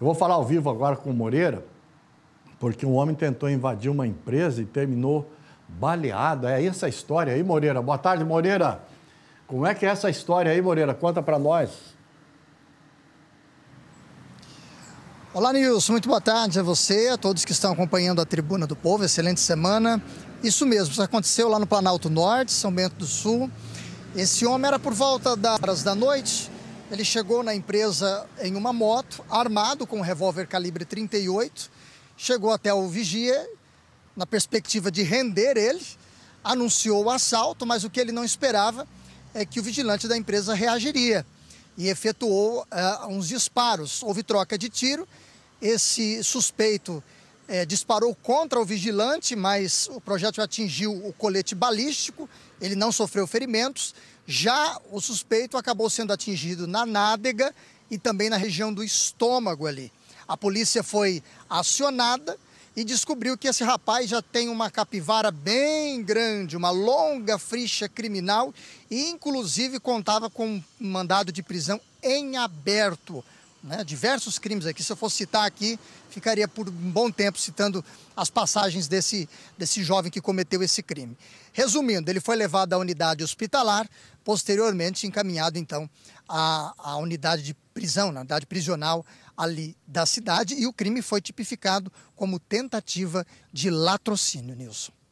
Eu vou falar ao vivo agora com o Moreira, porque um homem tentou invadir uma empresa e terminou baleado. É essa a história aí, Moreira? Boa tarde, Moreira. Como é que é essa história aí, Moreira? Conta para nós. Olá, Nilson. Muito boa tarde a você, a todos que estão acompanhando a Tribuna do Povo. Excelente semana. Isso mesmo, isso aconteceu lá no Planalto Norte, São Bento do Sul. Esse homem era por volta das horas da noite, ele chegou na empresa em uma moto, armado com um revólver calibre 38, chegou até o vigia na perspectiva de render ele, anunciou o assalto, mas o que ele não esperava é que o vigilante da empresa reagiria e efetuou uh, uns disparos. Houve troca de tiro, esse suspeito uh, disparou contra o vigilante, mas o projétil atingiu o colete balístico, ele não sofreu ferimentos. Já o suspeito acabou sendo atingido na nádega e também na região do estômago ali. A polícia foi acionada e descobriu que esse rapaz já tem uma capivara bem grande, uma longa frixa criminal e inclusive contava com um mandado de prisão em aberto né, diversos crimes aqui. Se eu fosse citar aqui, ficaria por um bom tempo citando as passagens desse, desse jovem que cometeu esse crime. Resumindo, ele foi levado à unidade hospitalar, posteriormente encaminhado então à, à unidade de prisão, na unidade prisional ali da cidade, e o crime foi tipificado como tentativa de latrocínio, Nilson.